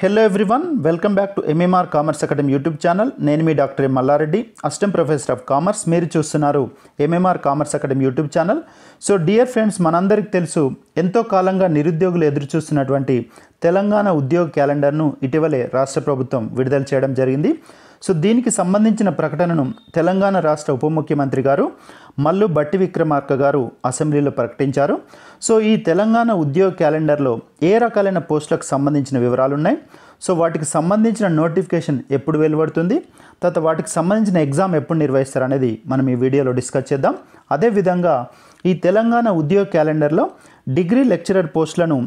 hello everyone welcome back to MMR commerce academy YouTube channel నేను మీ doctor M Mallareddy assistant professor of commerce మీరు చూస్తున్నారు MMR commerce academy YouTube channel so dear friends మనందరికీ తెలుసు ఎంతో కాలంగా నిరుద్యోగులు ఎదురుచూస్తున్నటువంటి తెలంగాణ ఉద్యోగ క్యాలెండర్ను ఇటీవలే రాష్ట్ర ప్రభుత్వం విడుదల చేయడం జరిగింది సో దీనికి సంబంధించిన ప్రకటనను తెలంగాణ రాష్ట్ర ఉప ముఖ్యమంత్రి గారు మల్లు బట్టి విక్రమార్క గారు అసెంబ్లీలో ప్రకటించారు సో ఈ తెలంగాణ ఉద్యోగ క్యాలెండర్లో ఏ రకాలైన పోస్టులకు సంబంధించిన వివరాలు ఉన్నాయి సో వాటికి సంబంధించిన నోటిఫికేషన్ ఎప్పుడు వెలువడుతుంది తర్వాత వాటికి సంబంధించిన ఎగ్జామ్ ఎప్పుడు నిర్వహిస్తారు అనేది మనం ఈ వీడియోలో డిస్కస్ చేద్దాం అదేవిధంగా ఈ తెలంగాణ ఉద్యోగ క్యాలెండర్లో డిగ్రీ లెక్చరర్ పోస్టులను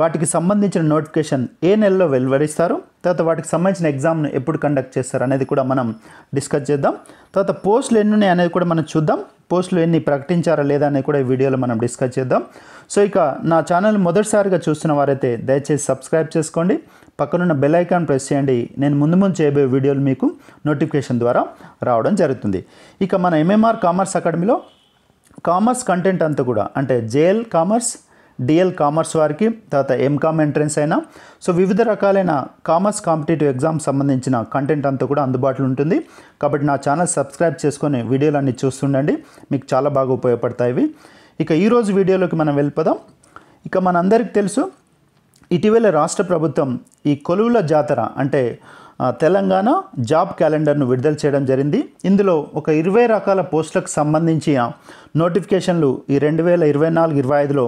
వాటికి సంబంధించిన నోటిఫికేషన్ ఏ నెలలో వెలువరిస్తారు తర్వాత వాటికి సంబంధించిన ఎగ్జామ్ను ఎప్పుడు కండక్ట్ చేస్తారు అనేది కూడా మనం డిస్కస్ చేద్దాం తర్వాత పోస్టులు ఎన్ని ఉన్నాయి అనేది కూడా మనం చూద్దాం పోస్టులు ఎన్ని ప్రకటించారా లేదా అనేది కూడా ఈ వీడియోలో మనం డిస్కస్ చేద్దాం సో ఇక నా ఛానల్ మొదటిసారిగా చూస్తున్న వారైతే దయచేసి సబ్స్క్రైబ్ చేసుకోండి పక్కనున్న బెల్ ఐకాన్ ప్రెస్ చేయండి నేను ముందు ముందు చేయబోయే వీడియోలు మీకు నోటిఫికేషన్ ద్వారా రావడం జరుగుతుంది ఇక మన ఎంఎంఆర్ కామర్స్ అకాడమీలో కామర్స్ కంటెంట్ అంతా కూడా అంటే జేఎల్ కామర్స్ డిఎల్ కామర్స్ వారికి తర్వాత ఎంకామ్ ఎంట్రెన్స్ అయినా సో వివిధ రకాలైన కామర్స్ కాంపిటేటివ్ ఎగ్జామ్స్ సంబంధించిన కంటెంట్ అంతా కూడా అందుబాటులో ఉంటుంది కాబట్టి నా ఛానల్ సబ్స్క్రైబ్ చేసుకొని వీడియోలన్నీ చూస్తుండండి మీకు చాలా బాగా ఉపయోగపడతాయి ఇవి ఇక ఈరోజు వీడియోలోకి మనం వెళ్ళిపోదాం ఇక అందరికీ తెలుసు ఇటీవల రాష్ట్ర ప్రభుత్వం ఈ కొలువుల జాతర అంటే తెలంగాణ జాబ్ క్యాలెండర్ను విడుదల చేయడం జరిగింది ఇందులో ఒక ఇరవై రకాల పోస్టులకు సంబంధించిన నోటిఫికేషన్లు ఈ రెండు వేల ఇరవై నాలుగు ఇరవై ఐదులో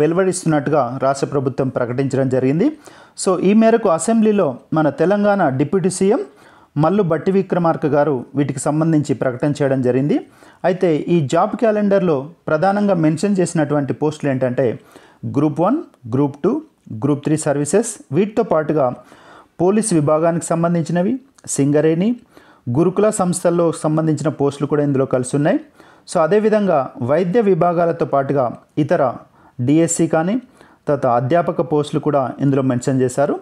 వెలువడిస్తున్నట్టుగా రాష్ట్ర ప్రభుత్వం ప్రకటించడం జరిగింది సో ఈ మేరకు అసెంబ్లీలో మన తెలంగాణ డిప్యూటీ సీఎం మల్లు బట్టి విక్రమార్క గారు వీటికి సంబంధించి ప్రకటన చేయడం జరిగింది అయితే ఈ జాబ్ క్యాలెండర్లో ప్రధానంగా మెన్షన్ చేసినటువంటి పోస్టులు ఏంటంటే group one group two group three services వీటితో పాటుగా పోలీస్ విభాగానికి సంబంధించినవి సింగరేణి గురుకుల సంస్థల్లో సంబంధించిన పోస్టులు కూడా ఇందులో కలిసి ఉన్నాయి సో అదేవిధంగా వైద్య విభాగాలతో పాటుగా ఇతర డిఎస్సి కానీ తర్వాత అధ్యాపక పోస్టులు కూడా ఇందులో మెన్షన్ చేశారు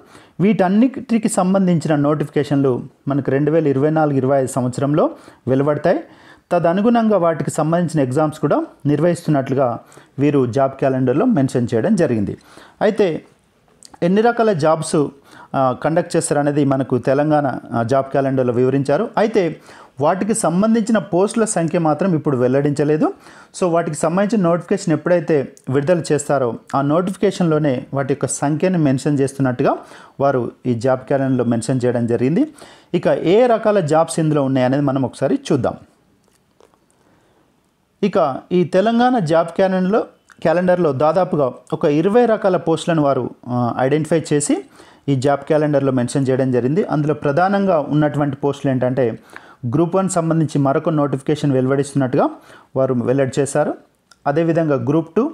వీటన్నిటికి సంబంధించిన నోటిఫికేషన్లు మనకు రెండు వేల ఇరవై నాలుగు ఇరవై ఐదు సంవత్సరంలో వెలువడతాయి తదనుగుణంగా వాటికి సంబంధించిన ఎగ్జామ్స్ కూడా నిర్వహిస్తున్నట్లుగా వీరు జాబ్ క్యాలెండర్లో మెన్షన్ చేయడం జరిగింది అయితే ఎన్ని రకాల జాబ్స్ కండక్ట్ చేస్తారనేది మనకు తెలంగాణ జాబ్ క్యాలెండర్లో వివరించారు అయితే వాటికి సంబంధించిన పోస్టుల సంఖ్య మాత్రం ఇప్పుడు వెల్లడించలేదు సో వాటికి సంబంధించిన నోటిఫికేషన్ ఎప్పుడైతే విడుదల చేస్తారో ఆ నోటిఫికేషన్లోనే వాటి యొక్క సంఖ్యను మెన్షన్ చేస్తున్నట్టుగా వారు ఈ జాబ్ క్యాలెండర్లో మెన్షన్ చేయడం జరిగింది ఇక ఏ రకాల జాబ్స్ ఇందులో ఉన్నాయనేది మనం ఒకసారి చూద్దాం ఇక ఈ తెలంగాణ జాబ్ క్యాలెండర్లో క్యాలెండర్లో దాదాపుగా ఒక ఇరవై రకాల పోస్టులను వారు ఐడెంటిఫై చేసి ఈ జాబ్ క్యాలెండర్లో మెన్షన్ చేయడం జరిగింది అందులో ప్రధానంగా ఉన్నటువంటి పోస్టులు ఏంటంటే గ్రూప్ వన్ సంబంధించి మరొక నోటిఫికేషన్ వెలువడిస్తున్నట్టుగా వారు వెల్లడి చేశారు అదేవిధంగా గ్రూప్ టూ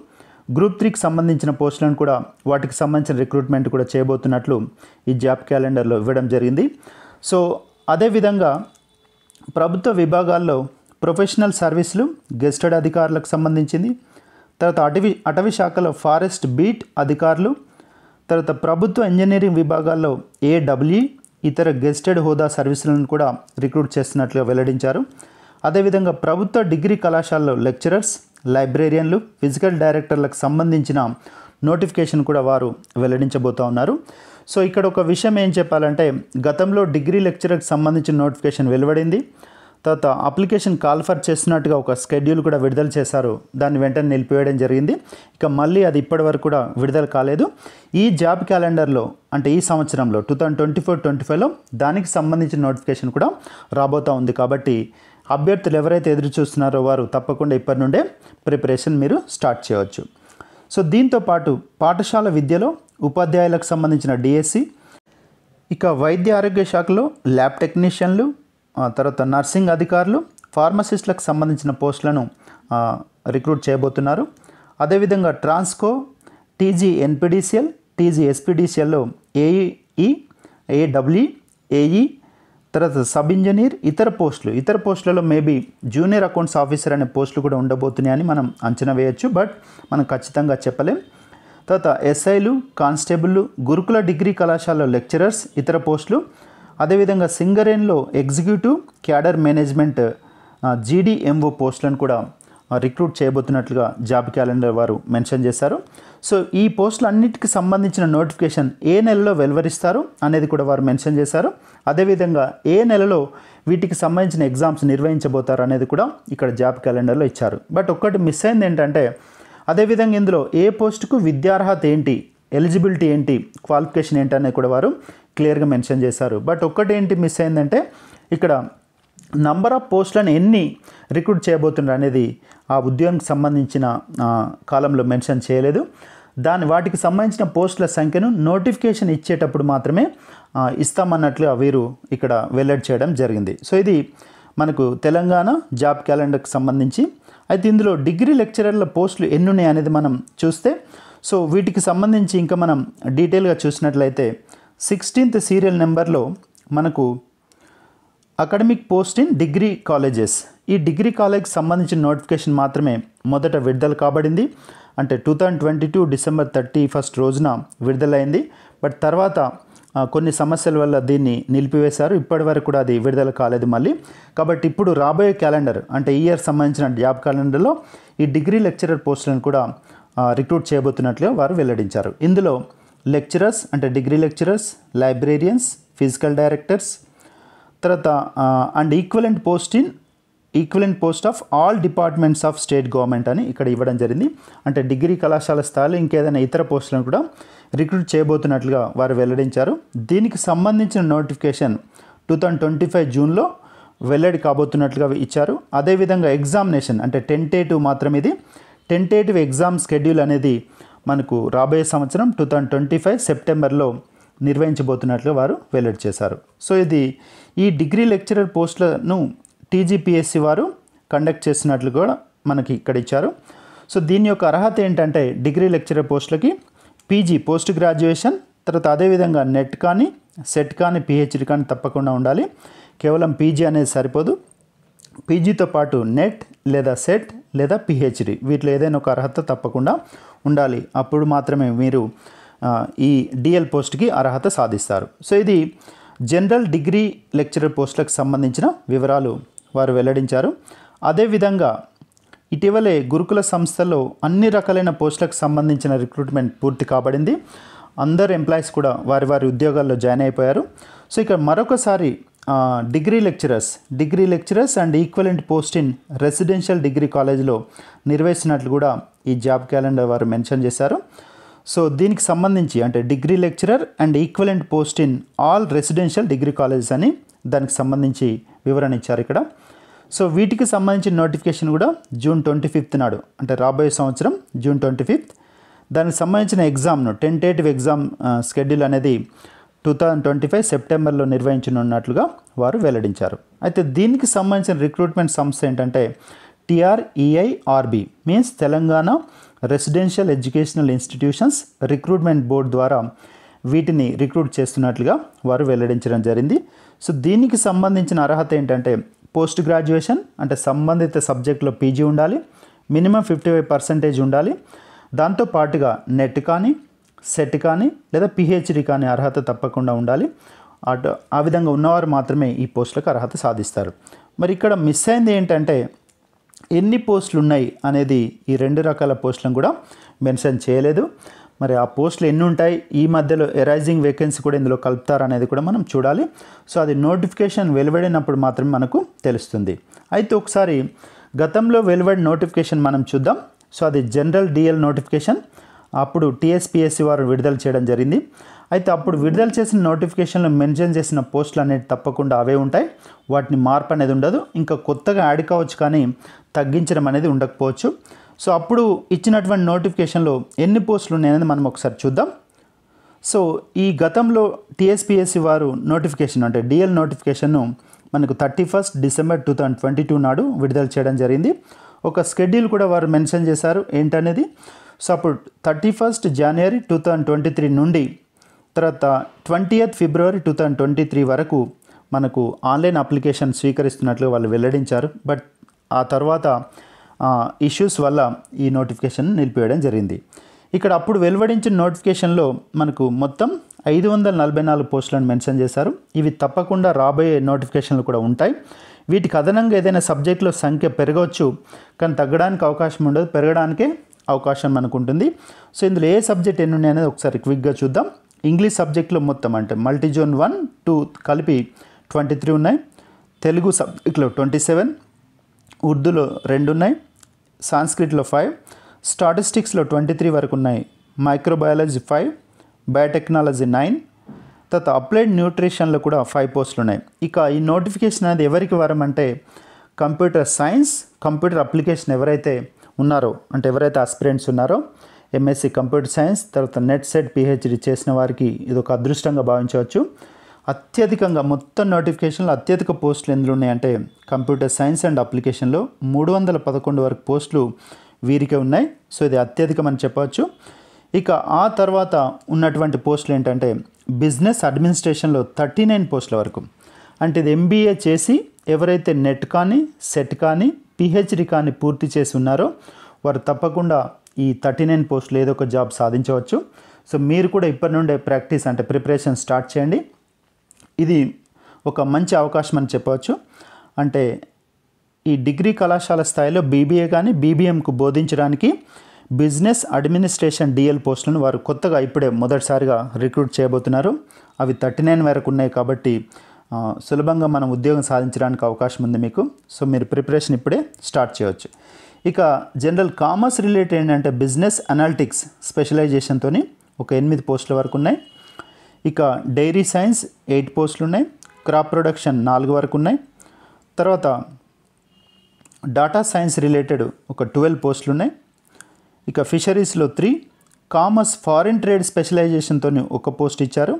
గ్రూప్ త్రీకి సంబంధించిన పోస్టులను కూడా వాటికి సంబంధించిన రిక్రూట్మెంట్ కూడా చేయబోతున్నట్లు ఈ జాబ్ క్యాలెండర్లో ఇవ్వడం జరిగింది సో అదేవిధంగా ప్రభుత్వ విభాగాల్లో ప్రొఫెషనల్ సర్వీసులు గెస్టెడ్ అధికారులకు సంబంధించింది తర్వాత అటవీ అటవీ శాఖలో ఫారెస్ట్ బీట్ అధికారులు తర్వాత ప్రభుత్వ ఇంజనీరింగ్ విభాగాల్లో ఏడబ్ల్యూ ఇతర గెస్టెడ్ హోదా సర్వీసులను కూడా రిక్రూట్ చేస్తున్నట్లుగా వెల్లడించారు అదేవిధంగా ప్రభుత్వ డిగ్రీ కళాశాలలో లెక్చరర్స్ లైబ్రేరియన్లు ఫిజికల్ డైరెక్టర్లకు సంబంధించిన నోటిఫికేషన్ కూడా వారు వెల్లడించబోతూ ఉన్నారు సో ఇక్కడ ఒక విషయం ఏం చెప్పాలంటే గతంలో డిగ్రీ లెక్చరర్కి సంబంధించిన నోటిఫికేషన్ వెలువడింది తర్వాత అప్లికేషన్ కాల్ఫర్ చేస్తున్నట్టుగా ఒక స్కెడ్యూల్ కూడా విడుదల చేశారు దాన్ని వెంటనే నిలిపివేయడం జరిగింది ఇక మళ్ళీ అది ఇప్పటి వరకు కూడా విడుదల కాలేదు ఈ జాబ్ క్యాలెండర్లో అంటే ఈ సంవత్సరంలో two thousand twenty four twenty ఫైవ్లో దానికి సంబంధించిన నోటిఫికేషన్ కూడా రాబోతూ ఉంది కాబట్టి అభ్యర్థులు ఎవరైతే ఎదురు చూస్తున్నారో వారు తప్పకుండా ఇప్పటి నుండే ప్రిపరేషన్ మీరు స్టార్ట్ చేయవచ్చు సో దీంతో పాటు పాఠశాల విద్యలో ఉపాధ్యాయులకు సంబంధించిన డిఎస్సి ఇక వైద్య ఆరోగ్య శాఖలో ల్యాబ్ టెక్నీషియన్లు తర్వాత నర్సింగ్ అధికారులు ఫార్మసిస్టులకు సంబంధించిన పోస్టులను రిక్రూట్ చేయబోతున్నారు అదేవిధంగా ట్రాన్స్కో టీజీ ఎన్పిడిసిఎల్ టీజీ ఎస్పిడిసిఎల్లో ఏఈఈ ఏడబ్ల్యూ ఏఈ తర్వాత సబ్ ఇంజనీర్ ఇతర పోస్టులు ఇతర పోస్టులలో మేబీ జూనియర్ అకౌంట్స్ ఆఫీసర్ అనే పోస్టులు కూడా ఉండబోతున్నాయని మనం అంచనా వేయచ్చు బట్ మనం ఖచ్చితంగా చెప్పలేం తర్వాత ఎస్ఐలు కానిస్టేబుల్ గురుకుల డిగ్రీ కళాశాలలో లెక్చరర్స్ ఇతర పోస్టులు అదేవిధంగా సింగరేన్లో ఎగ్జిక్యూటివ్ క్యాడర్ మేనేజ్మెంట్ జీడీఎంఓ పోస్టులను కూడా రిక్రూట్ చేయబోతున్నట్లుగా జాబ్ క్యాలెండర్ వారు మెన్షన్ చేశారు సో ఈ పోస్టులన్నిటికి సంబంధించిన నోటిఫికేషన్ ఏ నెలలో వెలువరిస్తారు అనేది కూడా వారు మెన్షన్ చేశారు అదేవిధంగా ఏ నెలలో వీటికి సంబంధించిన ఎగ్జామ్స్ నిర్వహించబోతారు అనేది కూడా ఇక్కడ జాబ్ క్యాలెండర్లో ఇచ్చారు బట్ ఒక్కటి మిస్ అయింది ఏంటంటే అదేవిధంగా ఇందులో ఏ పోస్టుకు విద్యార్హత ఏంటి ఎలిజిబిలిటీ ఏంటి క్వాలిఫికేషన్ ఏంటి అనేది కూడా వారు క్లియర్గా మెన్షన్ చేశారు బట్ ఒక్కటి ఏంటి మిస్ అయిందంటే ఇక్కడ నంబర్ ఆఫ్ పోస్టులను ఎన్ని రిక్రూట్ చేయబోతున్నారు అనేది ఆ ఉద్యోగానికి సంబంధించిన కాలంలో మెన్షన్ చేయలేదు దాని వాటికి సంబంధించిన పోస్టుల సంఖ్యను నోటిఫికేషన్ ఇచ్చేటప్పుడు మాత్రమే ఇస్తామన్నట్లు వీరు ఇక్కడ వెల్లడి చేయడం జరిగింది సో ఇది మనకు తెలంగాణ జాబ్ క్యాలెండర్కి సంబంధించి అయితే ఇందులో డిగ్రీ లెక్చరర్ల పోస్టులు ఎన్ని ఉన్నాయి అనేది మనం చూస్తే సో వీటికి సంబంధించి ఇంకా మనం డీటెయిల్గా చూసినట్లయితే సిక్స్టీన్త్ సీరియల్ నెంబర్లో మనకు academic post in degree colleges ఈ డిగ్రీ కాలేజ్కి సంబంధించిన నోటిఫికేషన్ మాత్రమే మొదట విడుదల కాబడింది అంటే two thousand twenty two December thirty first రోజున విడుదలైంది బట్ తర్వాత కొన్ని సమస్యల వల్ల దీన్ని నిలిపివేశారు ఇప్పటి వరకు కూడా అది విడుదల కాలేదు మళ్ళీ కాబట్టి ఇప్పుడు రాబోయే క్యాలెండర్ అంటే ఇయర్ సంబంధించిన జాబ్ క్యాలెండర్లో ఈ డిగ్రీ లెక్చరర్ పోస్టులను కూడా రిక్రూట్ చేయబోతున్నట్లు వారు వెల్లడించారు ఇందులో లెక్చరర్స్ అంటే degree lecturers librarians physical directors తర్వాత and equivalent post in equivalent post of all departments of state government అని ఇక్కడ ఇవ్వడం జరిగింది అంటే డిగ్రీ కళాశాల స్థాయిలో ఇంకేదైనా ఇతర పోస్టులను కూడా రిక్రూట్ చేయబోతున్నట్లుగా వారు వెల్లడించారు దీనికి సంబంధించిన notification two thousand twenty five జూన్లో వెల్లడి కాబోతున్నట్లుగా ఇచ్చారు అదేవిధంగా ఎగ్జామినేషన్ అంటే టూ మాత్రం ఇది టెంటేటివ్ ఎగ్జామ్ షెడ్యూల్ అనేది మనకు రాబోయే సంవత్సరం టూ థౌజండ్ ట్వంటీ ఫైవ్ సెప్టెంబర్లో నిర్వహించబోతున్నట్లు వారు వెల్లడి చేశారు సో ఇది ఈ డిగ్రీ లెక్చరర్ పోస్టులను టీజీపీఎస్సి వారు కండక్ట్ చేసినట్లు కూడా మనకి ఇక్కడ ఇచ్చారు సో దీని యొక్క అర్హత ఏంటంటే డిగ్రీ లెక్చరర్ పోస్టులకి పీజీ పోస్ట్ గ్రాడ్యుయేషన్ తర్వాత అదేవిధంగా నెట్ కానీ సెట్ కానీ పిహెచ్డి కానీ తప్పకుండా ఉండాలి కేవలం పీజీ అనేది సరిపోదు పీజీతో పాటు నెట్ లేదా సెట్ లేదా పిహెచ్డి వీటిలో ఏదైనా ఒక అర్హత తప్పకుండా ఉండాలి అప్పుడు మాత్రమే మీరు ఈ డిఎల్ పోస్ట్కి అర్హత సాధిస్తారు సో ఇది జనరల్ డిగ్రీ లెక్చరర్ పోస్టులకు సంబంధించిన వివరాలు వారు వెల్లడించారు అదేవిధంగా ఇటీవలే గురుకుల సంస్థలో అన్ని రకాలైన పోస్టులకు సంబంధించిన రిక్రూట్మెంట్ పూర్తి కాబడింది అందరు ఎంప్లాయీస్ కూడా వారి వారి ఉద్యోగాల్లో జాయిన్ అయిపోయారు సో ఇక్కడ మరొకసారి degree lecturers degree lecturers and equivalent post in residential degree కాలేజ్లో నిర్వహిస్తున్నట్లు కూడా ఈ జాబ్ క్యాలెండర్ వారు మెన్షన్ చేశారు సో దీనికి సంబంధించి అంటే degree lecturer and equivalent post in all residential degree colleges అని దానికి సంబంధించి వివరణ ఇచ్చారు ఇక్కడ సో వీటికి సంబంధించిన నోటిఫికేషన్ కూడా జూన్ ట్వంటీ ఫిఫ్త్ నాడు అంటే రాబోయే సంవత్సరం జూన్ ట్వంటీ ఫిఫ్త్ దానికి సంబంధించిన ఎగ్జామ్ను టెంటేటివ్ ఎగ్జామ్ స్కెడ్యూల్ అనేది టూ థౌజండ్ ట్వంటీ ఫైవ్ సెప్టెంబర్లో నిర్వహించనున్నట్లుగా వారు వెల్లడించారు అయితే దీనికి సంబంధించిన రిక్రూట్మెంట్ సంస్థ ఏంటంటే TREIRB means e Telangana residential educational institutions recruitment board ద్వారా వీటిని రిక్రూట్ చేస్తున్నట్లుగా వారు వెల్లడించడం జరిగింది సో దీనికి సంబంధించిన అర్హత ఏంటంటే పోస్ట్ గ్రాడ్యుయేషన్ అంటే సంబంధిత సబ్జెక్టులో పీజీ ఉండాలి మినిమం ఫిఫ్టీ ఫైవ్ పర్సెంటేజ్ ఉండాలి దాంతో పాటుగా నెట్ కానీ సెట్ కానీ లేదా పిహెచ్డి కానీ అర్హత తప్పకుండా ఉండాలి అటు ఆ విధంగా ఉన్నవారు మాత్రమే ఈ పోస్టులకు అర్హత సాధిస్తారు మరి ఇక్కడ మిస్ అయింది ఏంటంటే ఎన్ని పోస్టులు ఉన్నాయి అనేది ఈ రెండు రకాల పోస్టులను కూడా మెన్షన్ చేయలేదు మరి ఆ పోస్టులు ఎన్ని ఉంటాయి ఈ మధ్యలో ఎరైజింగ్ వేకెన్సీ కూడా ఇందులో కలుపుతారనేది కూడా మనం చూడాలి సో అది నోటిఫికేషన్ వెలువడినప్పుడు మాత్రమే మనకు తెలుస్తుంది అయితే ఒకసారి గతంలో వెలువడిన నోటిఫికేషన్ మనం చూద్దాం సో అది జనరల్ డిఎల్ నోటిఫికేషన్ అప్పుడు టీఎస్పిఎస్సి వారు విడుదల చేయడం జరిగింది అయితే అప్పుడు విడుదల చేసిన నోటిఫికేషన్లు మెన్షన్ చేసిన పోస్టులు అనేవి తప్పకుండా అవే ఉంటాయి వాటిని మార్పు అనేది ఉండదు ఇంకా కొత్తగా యాడ్ కావచ్చు కానీ తగ్గించడం అనేది ఉండకపోవచ్చు సో అప్పుడు ఇచ్చినటువంటి నోటిఫికేషన్లో ఎన్ని పోస్టులు ఉన్నాయనేది మనం ఒకసారి చూద్దాం సో ఈ గతంలో టీఎస్పిఎస్సి వారు నోటిఫికేషన్ అంటే డిఎల్ నోటిఫికేషన్ను మనకు thirty first December two thousand twenty two నాడు విడుదల చేయడం జరిగింది ఒక స్కెడ్యూల్ కూడా వారు మెన్షన్ చేశారు ఏంటనేది సపోర్ట్ థర్టీ ఫస్ట్ జనవరి టూ థౌజండ్ ట్వంటీ త్రీ నుండి తర్వాత ట్వంటీ ఎయిత్ ఫిబ్రవరి టూ థౌజండ్ ట్వంటీ త్రీ వరకు మనకు ఆన్లైన్ అప్లికేషన్ స్వీకరిస్తున్నట్లు వాళ్ళు వెల్లడించారు బట్ ఆ తర్వాత ఇష్యూస్ వల్ల ఈ నోటిఫికేషన్ నిలిపివేయడం జరిగింది ఇక్కడ అప్పుడు వెలువడించిన నోటిఫికేషన్లో మనకు మొత్తం ఐదు వందల నలభై నాలుగు పోస్టులను మెన్షన్ చేశారు ఇవి తప్పకుండా రాబోయే నోటిఫికేషన్లు కూడా ఉంటాయి వీటికి అదనంగా ఏదైనా సబ్జెక్టులో సంఖ్య పెరగవచ్చు కానీ తగ్గడానికి అవకాశం ఉండదు పెరగడానికే అవకాశం మనకు ఉంటుంది సో ఇందులో ఏ సబ్జెక్ట్ ఎన్ని ఉన్నాయి అనేది ఒకసారి క్విక్గా చూద్దాం ఇంగ్లీష్ సబ్జెక్ట్లో మొత్తం అంటే మల్టీజోన్ వన్ టూ కలిపి ట్వంటీ త్రీ ఉన్నాయి తెలుగు సబ్జెక్ట్లో ట్వంటీ సెవెన్ ఉర్దూలో రెండు ఉన్నాయి సాంస్క్రిట్లో ఫైవ్ స్టాటిస్టిక్స్లో ట్వంటీ త్రీ వరకు ఉన్నాయి మైక్రోబయాలజీ ఫైవ్ బయోటెక్నాలజీ నైన్ తర్వాత అప్లైడ్ న్యూట్రిషన్లో కూడా ఫైవ్ పోస్టులు ఉన్నాయి ఇక ఈ నోటిఫికేషన్ అనేది ఎవరికి వరం అంటే కంప్యూటర్ సైన్స్ కంప్యూటర్ అప్లికేషన్ ఎవరైతే ఉన్నారో అంటే ఎవరైతే ఆస్పిరెంట్స్ ఉన్నారో ఎంఎస్సి కంప్యూటర్ సైన్స్ తర్వాత నెట్ సెట్ పిహెచ్డి చేసిన వారికి ఇది ఒక అదృష్టంగా భావించవచ్చు అత్యధికంగా మొత్తం నోటిఫికేషన్లు అత్యధిక పోస్టులు ఎందులో ఉన్నాయంటే కంప్యూటర్ సైన్స్ అండ్ అప్లికేషన్లో మూడు వందల పదకొండు వరకు పోస్టులు వీరికే ఉన్నాయి సో ఇది అత్యధికమని చెప్పవచ్చు ఇక ఆ తర్వాత ఉన్నటువంటి పోస్టులు ఏంటంటే బిజినెస్ అడ్మినిస్ట్రేషన్లో థర్టీ నైన్ పోస్టుల వరకు అంటే ఇది ఎంబీఏ చేసి ఎవరైతే నెట్ కానీ సెట్ కానీ పిహెచ్డి కానీ పూర్తి చేసి ఉన్నారో వారు తప్పకుండా ఈ థర్టీ నైన్ పోస్టులు ఏదో ఒక జాబ్ సాధించవచ్చు సో మీరు కూడా ఇప్పటి నుండే ప్రాక్టీస్ అంటే ప్రిపరేషన్ స్టార్ట్ చేయండి ఇది ఒక మంచి అవకాశం అని చెప్పవచ్చు అంటే ఈ డిగ్రీ కళాశాల స్థాయిలో బీబీఏ కానీ బీబీఎంకు బోధించడానికి బిజినెస్ అడ్మినిస్ట్రేషన్ డిఎల్ పోస్టులను వారు కొత్తగా ఇప్పుడే మొదటిసారిగా రిక్రూట్ చేయబోతున్నారు అవి థర్టీ నైన్ వరకు ఉన్నాయి కాబట్టి సులభంగా మనం ఉద్యోగం సాధించడానికి అవకాశం ఉంది మీకు సో మీరు ప్రిపరేషన్ ఇప్పుడే స్టార్ట్ చేయవచ్చు ఇక జనరల్ కామర్స్ రిలేటెడ్ ఏంటంటే బిజినెస్ అనాలిటిక్స్ స్పెషలైజేషన్తో ఒక ఎనిమిది పోస్టుల వరకు ఉన్నాయి ఇక డైరీ సైన్స్ ఎయిట్ పోస్టులు ఉన్నాయి క్రాప్ ప్రొడక్షన్ నాలుగు వరకు ఉన్నాయి తర్వాత డాటా సైన్స్ రిలేటెడ్ ఒక ట్వెల్వ్ పోస్టులు ఉన్నాయి ఇక ఫిషరీస్లో త్రీ కామర్స్ ఫారిన్ ట్రేడ్ స్పెషలైజేషన్తో ఒక పోస్ట్ ఇచ్చారు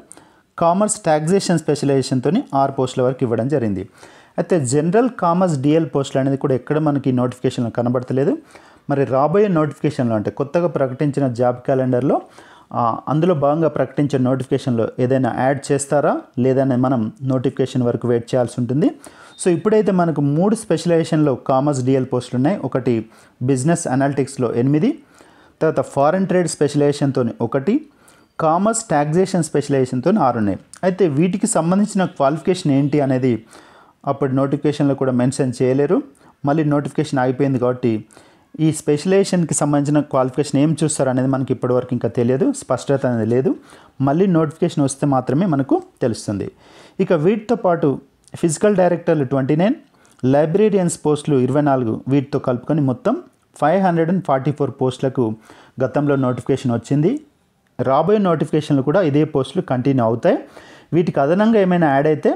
కామర్స్ టాక్సేషన్ స్పెషలైజేషన్తో ఆరు పోస్టుల వరకు ఇవ్వడం జరిగింది అయితే జనరల్ కామర్స్ డిఎల్ పోస్టులు అనేది కూడా ఎక్కడ మనకి నోటిఫికేషన్లో కనబడతలేదు మరి రాబోయే నోటిఫికేషన్లో అంటే కొత్తగా ప్రకటించిన జాబ్ క్యాలెండర్లో అందులో భాగంగా ప్రకటించే నోటిఫికేషన్లో ఏదైనా యాడ్ చేస్తారా లేదని మనం నోటిఫికేషన్ వరకు వెయిట్ చేయాల్సి ఉంటుంది సో ఇప్పుడైతే మనకు మూడు స్పెషలైజేషన్లో కామర్స్ డిఎల్ పోస్టులు ఉన్నాయి ఒకటి బిజినెస్ అనాలిటిక్స్లో ఎనిమిది తర్వాత ఫారెన్ ట్రేడ్ స్పెషలైజేషన్తో ఒకటి కామర్స్ ట్యాక్సేషన్ స్పెషలైజేషన్తో ఉన్నాయి అయితే వీటికి సంబంధించిన క్వాలిఫికేషన్ ఏంటి అనేది అప్పుడు నోటిఫికేషన్లో కూడా మెన్షన్ చేయలేరు మళ్ళీ నోటిఫికేషన్ ఆగిపోయింది కాబట్టి ఈ స్పెషలైజేషన్కి సంబంధించిన క్వాలిఫికేషన్ ఏం చూస్తారు అనేది మనకి ఇప్పటివరకు ఇంకా తెలియదు స్పష్టత అనేది లేదు మళ్ళీ నోటిఫికేషన్ వస్తే మాత్రమే మనకు తెలుస్తుంది ఇక వీటితో పాటు ఫిజికల్ డైరెక్టర్లు ట్వంటీ నైన్ లైబ్రేరియన్స్ పోస్టులు ఇరవై నాలుగు వీటితో కలుపుకొని మొత్తం five hundred and forty four పోస్టులకు గతంలో నోటిఫికేషన్ వచ్చింది రాబోయే నోటిఫికేషన్లు కూడా ఇదే పోస్టులు కంటిన్యూ అవుతాయి వీటికి అదనంగా ఏమైనా యాడ్ అయితే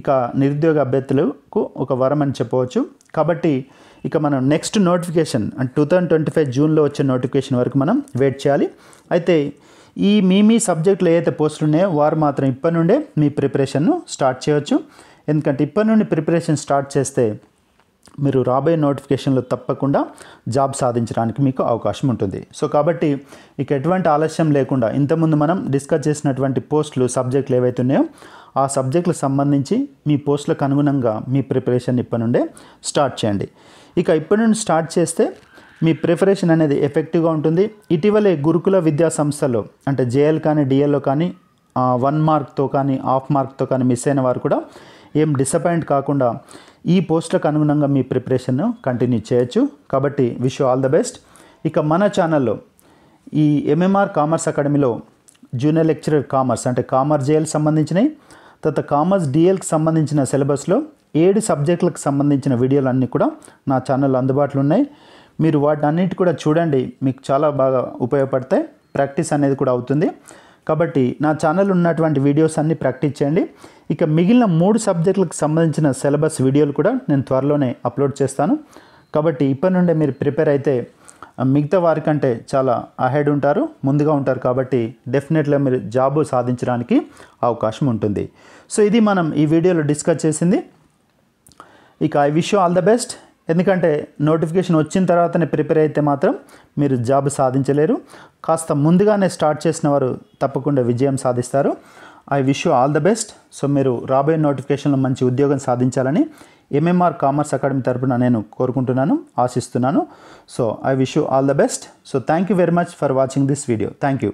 ఇక నిరుద్యోగ అభ్యర్థులకు ఒక వరం అని చెప్పవచ్చు కాబట్టి ఇక మనం నెక్స్ట్ నోటిఫికేషన్ అంటే టూ థౌజండ్ ట్వంటీ ఫైవ్ జూన్లో వచ్చే నోటిఫికేషన్ వరకు మనం వెయిట్ చేయాలి అయితే ఈ మీ మీ సబ్జెక్టులు ఏదైతే పోస్టులు ఉన్నాయో వారు మాత్రం ఇప్పటి నుండే మీ ప్రిపరేషన్ను స్టార్ట్ చేయవచ్చు ఎందుకంటే ఇప్పటి నుండి ప్రిపరేషన్ స్టార్ట్ చేస్తే మీరు రాబోయే నోటిఫికేషన్లు తప్పకుండా జాబ్ సాధించడానికి మీకు అవకాశం ఉంటుంది సో కాబట్టి ఇక ఎటువంటి ఆలస్యం లేకుండా ఇంతకుముందు మనం డిస్కస్ చేసినటువంటి పోస్టులు సబ్జెక్టులు ఏవైతున్నాయో ఆ సబ్జెక్టులకు సంబంధించి మీ పోస్టులకు అనుగుణంగా మీ ప్రిపరేషన్ ఇప్పటి నుండే స్టార్ట్ చేయండి ఇక ఇప్పటి నుండి స్టార్ట్ చేస్తే మీ ప్రిపరేషన్ అనేది ఎఫెక్టివ్గా ఉంటుంది ఇటీవలే గురుకుల విద్యా సంస్థలో అంటే జేఎల్ కానీ డిఎల్లో కానీ వన్ మార్క్తో కానీ హాఫ్ మార్క్తో కానీ మిస్ అయిన వారు కూడా ఏం డిసప్పాయింట్ కాకుండా ఈ పోస్టులకు అనుగుణంగా మీ ప్రిపరేషన్ కంటిన్యూ చేయొచ్చు కాబట్టి విష్ ఆల్ ద బెస్ట్ ఇక మన ఛానల్లో ఈ ఎంఎంఆర్ కామర్స్ అకాడమీలో జూనియర్ లెక్చరర్ కామర్స్ అంటే కామర్స్ జేఎల్కి సంబంధించినవి తర్వాత కామర్స్ డిఎల్కి సంబంధించిన సిలబస్లో ఏడు సబ్జెక్టులకు సంబంధించిన వీడియోలు అన్నీ కూడా నా ఛానల్ అందుబాటులో ఉన్నాయి మీరు వాటి అన్నిటి కూడా చూడండి మీకు చాలా బాగా ఉపయోగపడతాయి ప్రాక్టీస్ అనేది కూడా అవుతుంది కాబట్టి నా ఛానల్ ఉన్నటువంటి వీడియోస్ అన్నీ ప్రాక్టీస్ చేయండి ఇక మిగిలిన మూడు సబ్జెక్టులకు సంబంధించిన సిలబస్ వీడియోలు కూడా నేను త్వరలోనే అప్లోడ్ చేస్తాను కాబట్టి ఇప్పటి నుండే మీరు ప్రిపేర్ అయితే మిగతా వారి కంటే చాలా అహెడ్ ఉంటారు ముందుగా ఉంటారు కాబట్టి డెఫినెట్గా మీరు జాబ్ సాధించడానికి అవకాశం ఉంటుంది సో ఇది మనం ఈ వీడియోలో డిస్కస్ చేసింది ఇక I wish all the best ఎందుకంటే నోటిఫికేషన్ వచ్చిన తర్వాతనే ప్రిపేర్ అయితే మాత్రం మీరు జాబ్ సాధించలేరు కాస్త ముందుగానే స్టార్ట్ చేసిన వారు తప్పకుండా విజయం సాధిస్తారు I wish you all the best so మీరు రాబోయే నోటిఫికేషన్లో మంచి ఉద్యోగం సాధించాలని ఎంఎంఆర్ కామర్స్ అకాడమీ తరఫున నేను కోరుకుంటున్నాను ఆశిస్తున్నాను so I wish you all the best so thank you very much for watching this video thank you